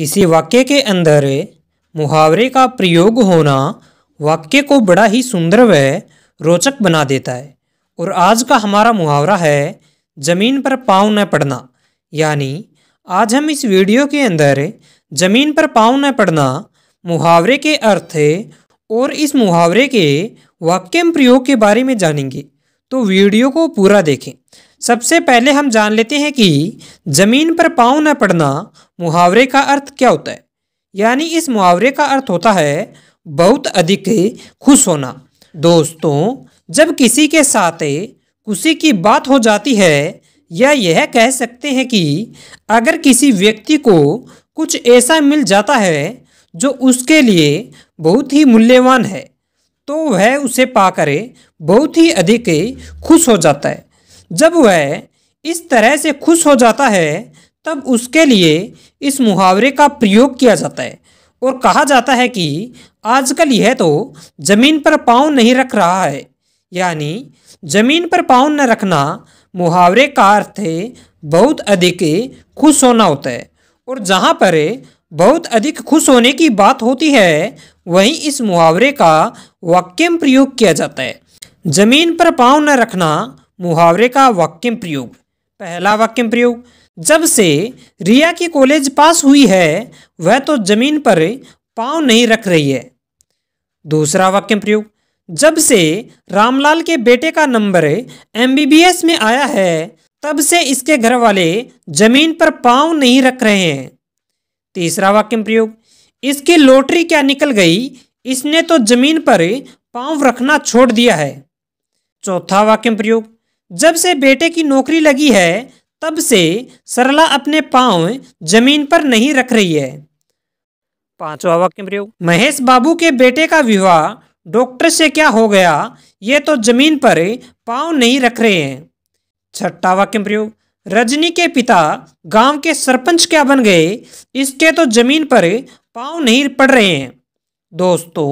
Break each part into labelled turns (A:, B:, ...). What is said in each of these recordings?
A: किसी वाक्य के अंदर मुहावरे का प्रयोग होना वाक्य को बड़ा ही सुंदर व रोचक बना देता है और आज का हमारा मुहावरा है ज़मीन पर पाँव न पड़ना यानी आज हम इस वीडियो के अंदर ज़मीन पर पाँव न पड़ना मुहावरे के अर्थ और इस मुहावरे के वाक्य प्रयोग के बारे में जानेंगे तो वीडियो को पूरा देखें सबसे पहले हम जान लेते हैं कि ज़मीन पर पाँव न पड़ना मुहावरे का अर्थ क्या होता है यानी इस मुहावरे का अर्थ होता है बहुत अधिक खुश होना दोस्तों जब किसी के साथ खुशी की बात हो जाती है या यह कह सकते हैं कि अगर किसी व्यक्ति को कुछ ऐसा मिल जाता है जो उसके लिए बहुत ही मूल्यवान है तो वह उसे पाकर बहुत ही अधिक खुश हो जाता है जब वह इस तरह से खुश हो जाता है तब उसके लिए इस मुहावरे का प्रयोग किया जाता है और कहा जाता है कि आजकल यह तो ज़मीन पर पाँव नहीं रख रहा है यानी ज़मीन पर पाँव न रखना मुहावरे का अर्थ है बहुत अधिक खुश होना होता है और जहाँ पर बहुत अधिक खुश होने की बात होती है वहीं इस मुहावरे का वाक्यम प्रयोग किया जाता है ज़मीन पर पाँव न रखना मुहावरे का वाक्यम प्रयोग पहला वाक्यम प्रयोग जब से रिया की कॉलेज पास हुई है वह तो जमीन पर पाँव नहीं रख रही है दूसरा वाक्यम प्रयोग जब से रामलाल के बेटे का नंबर एमबीबीएस में आया है तब से इसके घर वाले जमीन पर पाँव नहीं रख रहे हैं तीसरा वाक्यम प्रयोग इसकी लॉटरी क्या निकल गई इसने तो जमीन पर पाँव रखना छोड़ दिया है चौथा वाक्यम प्रयोग जब से बेटे की नौकरी लगी है तब से सरला अपने पांव जमीन पर नहीं रख रही है पांचवा वाक्य प्रयोग महेश बाबू के बेटे का विवाह डॉक्टर से क्या हो गया ये तो जमीन पर पांव नहीं रख रहे हैं छठा वाक्य प्रयोग रजनी के पिता गांव के सरपंच क्या बन गए इसके तो जमीन पर पांव नहीं पड़ रहे हैं दोस्तों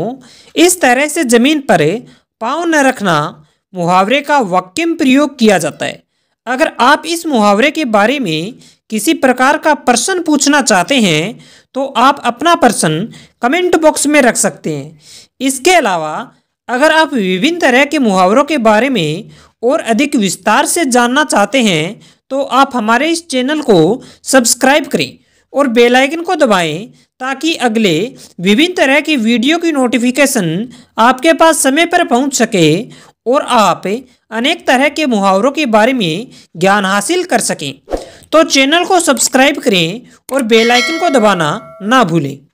A: इस तरह से जमीन पर पांव न रखना मुहावरे का वाक्यम प्रयोग किया जाता है अगर आप इस मुहावरे के बारे में किसी प्रकार का प्रश्न पूछना चाहते हैं तो आप अपना प्रश्न कमेंट बॉक्स में रख सकते हैं इसके अलावा अगर आप विभिन्न तरह के मुहावरों के बारे में और अधिक विस्तार से जानना चाहते हैं तो आप हमारे इस चैनल को सब्सक्राइब करें और बेल आइकन को दबाएं ताकि अगले विभिन्न तरह की वीडियो की नोटिफिकेशन आपके पास समय पर पहुंच सके और आप अनेक तरह के मुहावरों के बारे में ज्ञान हासिल कर सकें तो चैनल को सब्सक्राइब करें और बेल आइकन को दबाना ना भूलें